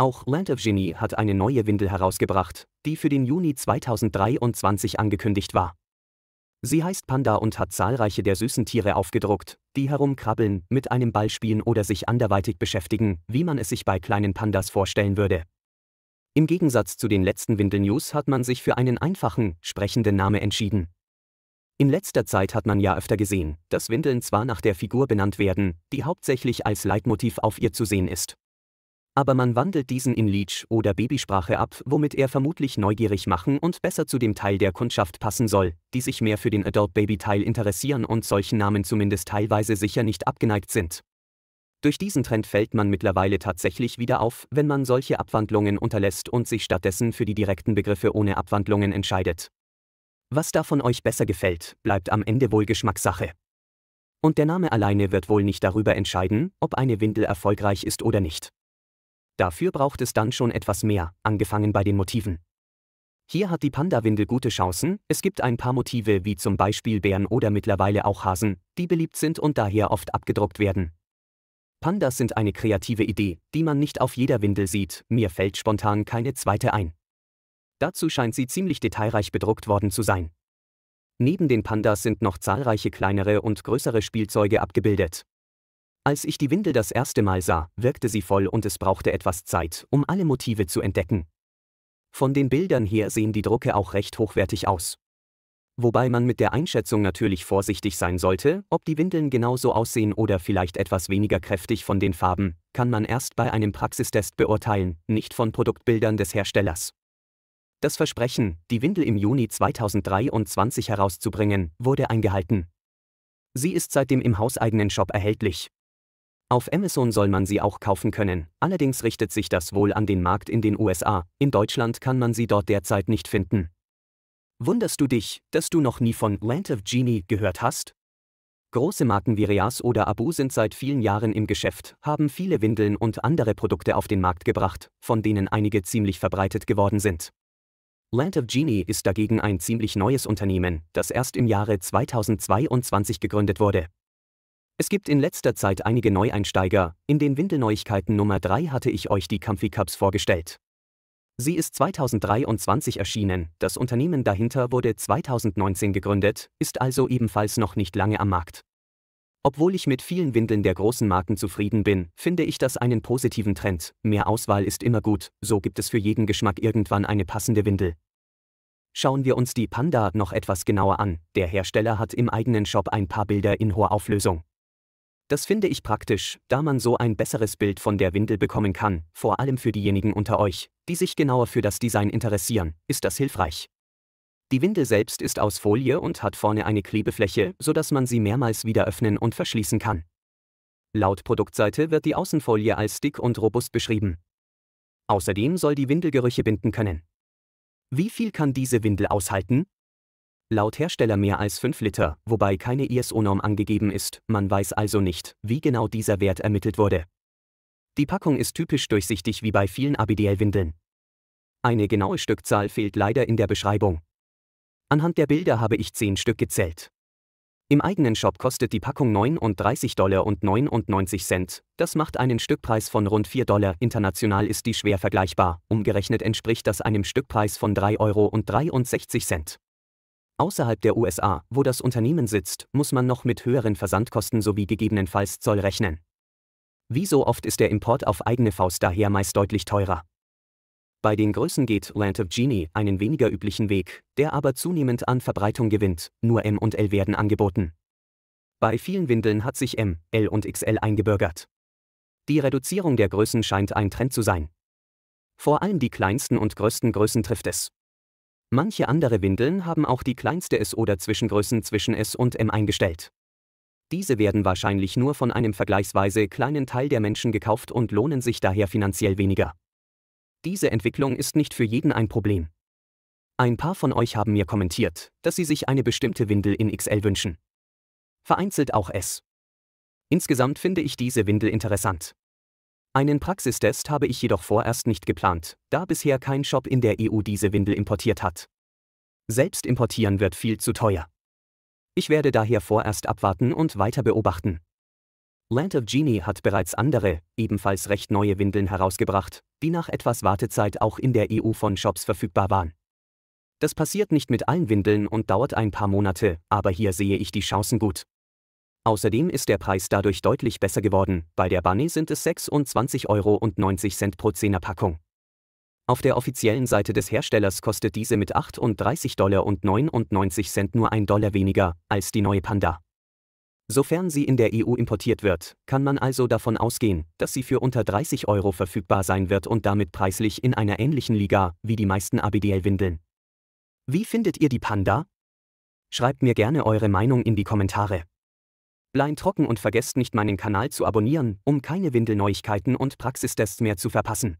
Auch Land of Genie hat eine neue Windel herausgebracht, die für den Juni 2023 angekündigt war. Sie heißt Panda und hat zahlreiche der süßen Tiere aufgedruckt, die herumkrabbeln, mit einem Ball spielen oder sich anderweitig beschäftigen, wie man es sich bei kleinen Pandas vorstellen würde. Im Gegensatz zu den letzten Windel-News hat man sich für einen einfachen, sprechenden Namen entschieden. In letzter Zeit hat man ja öfter gesehen, dass Windeln zwar nach der Figur benannt werden, die hauptsächlich als Leitmotiv auf ihr zu sehen ist aber man wandelt diesen in Leech- oder Babysprache ab, womit er vermutlich neugierig machen und besser zu dem Teil der Kundschaft passen soll, die sich mehr für den Adult-Baby-Teil interessieren und solchen Namen zumindest teilweise sicher nicht abgeneigt sind. Durch diesen Trend fällt man mittlerweile tatsächlich wieder auf, wenn man solche Abwandlungen unterlässt und sich stattdessen für die direkten Begriffe ohne Abwandlungen entscheidet. Was davon euch besser gefällt, bleibt am Ende wohl Geschmackssache. Und der Name alleine wird wohl nicht darüber entscheiden, ob eine Windel erfolgreich ist oder nicht. Dafür braucht es dann schon etwas mehr, angefangen bei den Motiven. Hier hat die Panda-Windel gute Chancen, es gibt ein paar Motive wie zum Beispiel Bären oder mittlerweile auch Hasen, die beliebt sind und daher oft abgedruckt werden. Pandas sind eine kreative Idee, die man nicht auf jeder Windel sieht, mir fällt spontan keine zweite ein. Dazu scheint sie ziemlich detailreich bedruckt worden zu sein. Neben den Pandas sind noch zahlreiche kleinere und größere Spielzeuge abgebildet, als ich die Windel das erste Mal sah, wirkte sie voll und es brauchte etwas Zeit, um alle Motive zu entdecken. Von den Bildern her sehen die Drucke auch recht hochwertig aus. Wobei man mit der Einschätzung natürlich vorsichtig sein sollte, ob die Windeln genauso aussehen oder vielleicht etwas weniger kräftig von den Farben, kann man erst bei einem Praxistest beurteilen, nicht von Produktbildern des Herstellers. Das Versprechen, die Windel im Juni 2023 herauszubringen, wurde eingehalten. Sie ist seitdem im hauseigenen Shop erhältlich. Auf Amazon soll man sie auch kaufen können, allerdings richtet sich das wohl an den Markt in den USA, in Deutschland kann man sie dort derzeit nicht finden. Wunderst du dich, dass du noch nie von Land of Genie gehört hast? Große Marken wie Reas oder Abu sind seit vielen Jahren im Geschäft, haben viele Windeln und andere Produkte auf den Markt gebracht, von denen einige ziemlich verbreitet geworden sind. Land of Genie ist dagegen ein ziemlich neues Unternehmen, das erst im Jahre 2022 gegründet wurde. Es gibt in letzter Zeit einige Neueinsteiger, in den Windelneuigkeiten Nummer 3 hatte ich euch die Comfy Cups vorgestellt. Sie ist 2023 erschienen, das Unternehmen dahinter wurde 2019 gegründet, ist also ebenfalls noch nicht lange am Markt. Obwohl ich mit vielen Windeln der großen Marken zufrieden bin, finde ich das einen positiven Trend, mehr Auswahl ist immer gut, so gibt es für jeden Geschmack irgendwann eine passende Windel. Schauen wir uns die Panda noch etwas genauer an, der Hersteller hat im eigenen Shop ein paar Bilder in hoher Auflösung. Das finde ich praktisch, da man so ein besseres Bild von der Windel bekommen kann, vor allem für diejenigen unter euch, die sich genauer für das Design interessieren, ist das hilfreich. Die Windel selbst ist aus Folie und hat vorne eine Klebefläche, sodass man sie mehrmals wieder öffnen und verschließen kann. Laut Produktseite wird die Außenfolie als dick und robust beschrieben. Außerdem soll die Windel Gerüche binden können. Wie viel kann diese Windel aushalten? laut Hersteller mehr als 5 Liter, wobei keine ISO-Norm angegeben ist, man weiß also nicht, wie genau dieser Wert ermittelt wurde. Die Packung ist typisch durchsichtig wie bei vielen Abidel-Windeln. Eine genaue Stückzahl fehlt leider in der Beschreibung. Anhand der Bilder habe ich 10 Stück gezählt. Im eigenen Shop kostet die Packung 39 Dollar und 99 Cent. Das macht einen Stückpreis von rund 4 Dollar. International ist die schwer vergleichbar. Umgerechnet entspricht das einem Stückpreis von 3 Euro und 63 Cent. Außerhalb der USA, wo das Unternehmen sitzt, muss man noch mit höheren Versandkosten sowie gegebenenfalls Zoll rechnen. Wie so oft ist der Import auf eigene Faust daher meist deutlich teurer. Bei den Größen geht Land of Genie einen weniger üblichen Weg, der aber zunehmend an Verbreitung gewinnt, nur M und L werden angeboten. Bei vielen Windeln hat sich M, L und XL eingebürgert. Die Reduzierung der Größen scheint ein Trend zu sein. Vor allem die kleinsten und größten Größen trifft es. Manche andere Windeln haben auch die kleinste S oder Zwischengrößen zwischen S und M eingestellt. Diese werden wahrscheinlich nur von einem vergleichsweise kleinen Teil der Menschen gekauft und lohnen sich daher finanziell weniger. Diese Entwicklung ist nicht für jeden ein Problem. Ein paar von euch haben mir kommentiert, dass sie sich eine bestimmte Windel in XL wünschen. Vereinzelt auch S. Insgesamt finde ich diese Windel interessant. Einen Praxistest habe ich jedoch vorerst nicht geplant, da bisher kein Shop in der EU diese Windel importiert hat. Selbst importieren wird viel zu teuer. Ich werde daher vorerst abwarten und weiter beobachten. Land of Genie hat bereits andere, ebenfalls recht neue Windeln herausgebracht, die nach etwas Wartezeit auch in der EU von Shops verfügbar waren. Das passiert nicht mit allen Windeln und dauert ein paar Monate, aber hier sehe ich die Chancen gut. Außerdem ist der Preis dadurch deutlich besser geworden, bei der Bunny sind es 26,90 Euro pro 10er Packung. Auf der offiziellen Seite des Herstellers kostet diese mit 38,99 Dollar nur 1 Dollar weniger als die neue Panda. Sofern sie in der EU importiert wird, kann man also davon ausgehen, dass sie für unter 30 Euro verfügbar sein wird und damit preislich in einer ähnlichen Liga wie die meisten ABDL-Windeln. Wie findet ihr die Panda? Schreibt mir gerne eure Meinung in die Kommentare. Bleib trocken und vergesst nicht meinen Kanal zu abonnieren, um keine Windelneuigkeiten und Praxistests mehr zu verpassen.